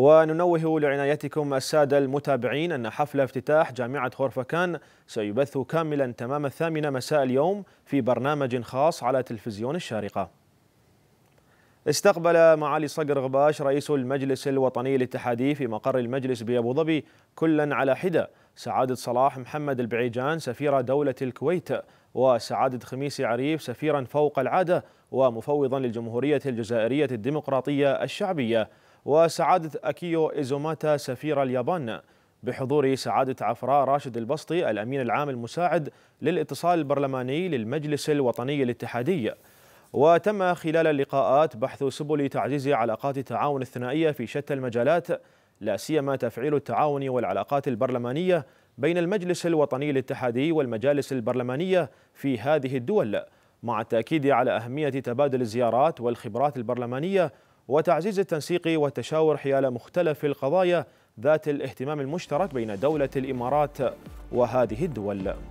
وننوه لعنايتكم السادة المتابعين أن حفل افتتاح جامعة خورفكان سيبث كاملا تمام الثامنة مساء اليوم في برنامج خاص على تلفزيون الشارقة استقبل معالي صقر غباش رئيس المجلس الوطني الاتحادي في مقر المجلس بأبو ظبي كلا على حدة سعادة صلاح محمد البعيجان سفير دولة الكويت وسعادة خميس عريف سفيرا فوق العادة ومفوضا للجمهورية الجزائرية الديمقراطية الشعبية وسعادة أكيو إيزوماتا سفير اليابان بحضور سعادة عفراء راشد البسطي الأمين العام المساعد للاتصال البرلماني للمجلس الوطني الاتحادي وتم خلال اللقاءات بحث سبل تعزيز علاقات التعاون الثنائية في شتى المجالات لا سيما تفعيل التعاون والعلاقات البرلمانية بين المجلس الوطني الاتحادي والمجالس البرلمانية في هذه الدول مع التأكيد على أهمية تبادل الزيارات والخبرات البرلمانية وتعزيز التنسيق والتشاور حيال مختلف القضايا ذات الاهتمام المشترك بين دولة الإمارات وهذه الدول